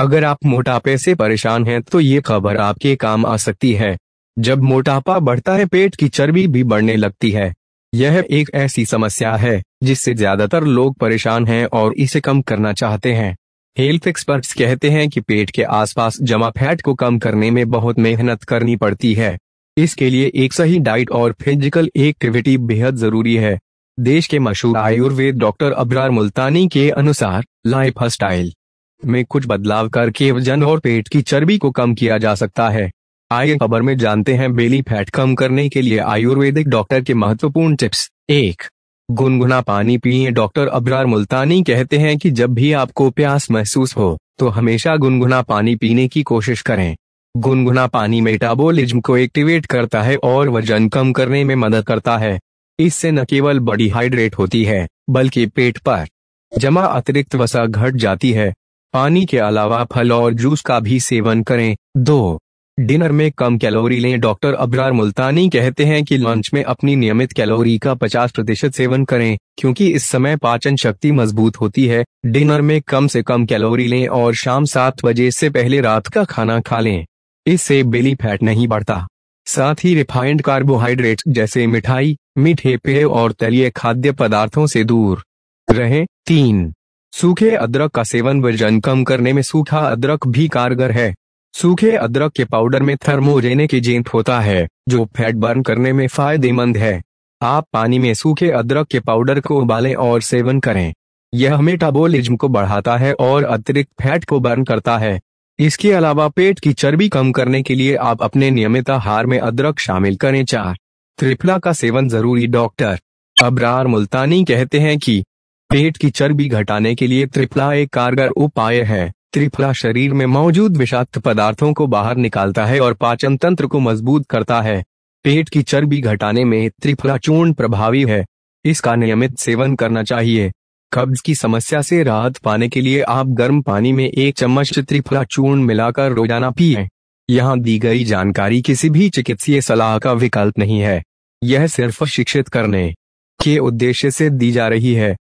अगर आप मोटापे से परेशान हैं तो ये खबर आपके काम आ सकती है जब मोटापा बढ़ता है पेट की चर्बी भी बढ़ने लगती है यह एक ऐसी समस्या है जिससे ज्यादातर लोग परेशान हैं और इसे कम करना चाहते हैं हेल्थ एक्सपर्ट्स कहते हैं कि पेट के आसपास जमा फैट को कम करने में बहुत मेहनत करनी पड़ती है इसके लिए एक सही डाइट और फिजिकल एक्टिविटी बेहद जरूरी है देश के मशहूर आयुर्वेद डॉक्टर अबरार मुल्तानी के अनुसार लाइफ स्टाइल में कुछ बदलाव करके वजन और पेट की चर्बी को कम किया जा सकता है आइए खबर में जानते हैं बेली फैट कम करने के लिए आयुर्वेदिक डॉक्टर के महत्वपूर्ण टिप्स एक गुनगुना पानी पिए डॉक्टर अबरार मुल्तानी कहते हैं कि जब भी आपको प्यास महसूस हो तो हमेशा गुनगुना पानी पीने की कोशिश करें गुनगुना पानी मेटाबोलिज्म को एक्टिवेट करता है और वजन कम करने में मदद करता है इससे न केवल बॉडी हाइड्रेट होती है बल्कि पेट पर जमा अतिरिक्त वसा घट जाती है पानी के अलावा फल और जूस का भी सेवन करें दो डिनर में कम कैलोरी लें डॉक्टर अबरार मुल्तानी कहते हैं कि लंच में अपनी नियमित कैलोरी का 50 प्रतिशत सेवन करें क्योंकि इस समय पाचन शक्ति मजबूत होती है डिनर में कम से कम कैलोरी लें और शाम सात बजे से पहले रात का खाना खा लें इससे बेली फैट नहीं बढ़ता साथ ही रिफाइंड कार्बोहाइड्रेट जैसे मिठाई मीठे पेय और तलीय खाद्य पदार्थों से दूर रहें तीन सूखे अदरक का सेवन वजन कम करने में सूखा अदरक भी कारगर है सूखे अदरक के पाउडर में थर्मोजेने की जेंट होता है जो फैट बर्न करने में फायदेमंद है आप पानी में सूखे अदरक के पाउडर को उबालें और सेवन करें यह मेटाबोलिज्म को बढ़ाता है और अतिरिक्त फैट को बर्न करता है इसके अलावा पेट की चर्बी कम करने के लिए आप अपने नियमित आहार में अदरक शामिल करें चार त्रिफला का सेवन जरूरी डॉक्टर अबरार मुल्तानी कहते हैं कि पेट की चर्बी घटाने के लिए त्रिफला एक कारगर उपाय है त्रिपला शरीर में मौजूद विषाक्त पदार्थों को बाहर निकालता है और पाचन तंत्र को मजबूत करता है पेट की चर्बी घटाने में त्रिफला चूर्ण प्रभावी है इसका नियमित सेवन करना चाहिए कब्ज की समस्या से राहत पाने के लिए आप गर्म पानी में एक चम्मच त्रिफला चूर्ण मिलाकर रोजाना पिए यहाँ दी गई जानकारी किसी भी चिकित्सीय सलाह का विकल्प नहीं है यह सिर्फ शिक्षित करने के उद्देश्य से दी जा रही है